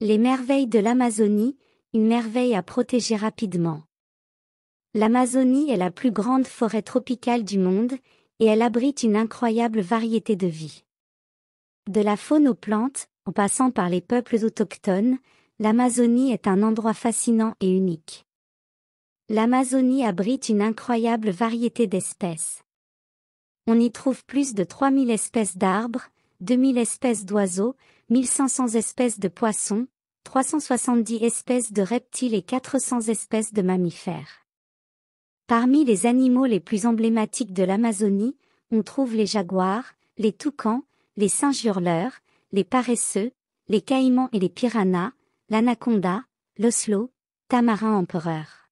Les merveilles de l'Amazonie, une merveille à protéger rapidement. L'Amazonie est la plus grande forêt tropicale du monde et elle abrite une incroyable variété de vie. De la faune aux plantes, en passant par les peuples autochtones, l'Amazonie est un endroit fascinant et unique. L'Amazonie abrite une incroyable variété d'espèces. On y trouve plus de 3000 espèces d'arbres, 2000 espèces d'oiseaux, 1500 espèces de poissons, 370 espèces de reptiles et 400 espèces de mammifères. Parmi les animaux les plus emblématiques de l'Amazonie, on trouve les jaguars, les toucans, les singes hurleurs, les paresseux, les caïmans et les piranhas, l'anaconda, l'oslo, tamarin empereur.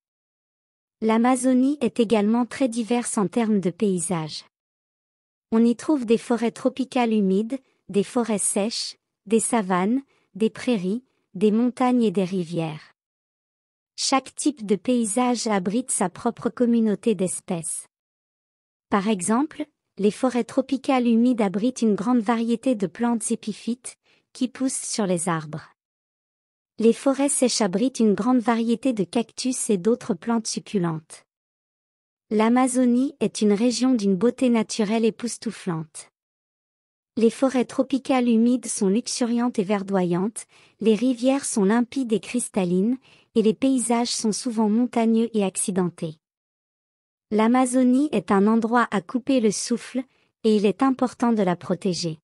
L'Amazonie est également très diverse en termes de paysages. On y trouve des forêts tropicales humides, des forêts sèches, des savanes, des prairies, des montagnes et des rivières. Chaque type de paysage abrite sa propre communauté d'espèces. Par exemple, les forêts tropicales humides abritent une grande variété de plantes épiphytes, qui poussent sur les arbres. Les forêts sèches abritent une grande variété de cactus et d'autres plantes succulentes. L'Amazonie est une région d'une beauté naturelle époustouflante. Les forêts tropicales humides sont luxuriantes et verdoyantes, les rivières sont limpides et cristallines, et les paysages sont souvent montagneux et accidentés. L'Amazonie est un endroit à couper le souffle, et il est important de la protéger.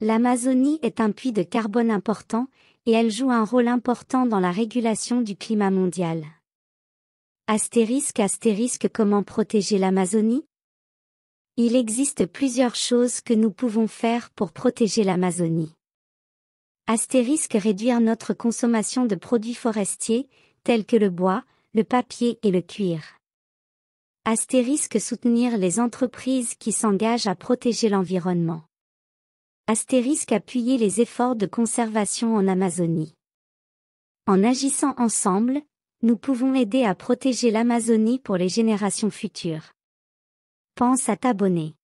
L'Amazonie est un puits de carbone important, et elle joue un rôle important dans la régulation du climat mondial. Astérisque astérisque comment protéger l'Amazonie Il existe plusieurs choses que nous pouvons faire pour protéger l'Amazonie. Astérisque réduire notre consommation de produits forestiers, tels que le bois, le papier et le cuir. Astérisque soutenir les entreprises qui s'engagent à protéger l'environnement. Astérisque appuyer les efforts de conservation en Amazonie. En agissant ensemble, nous pouvons aider à protéger l'Amazonie pour les générations futures. Pense à t'abonner.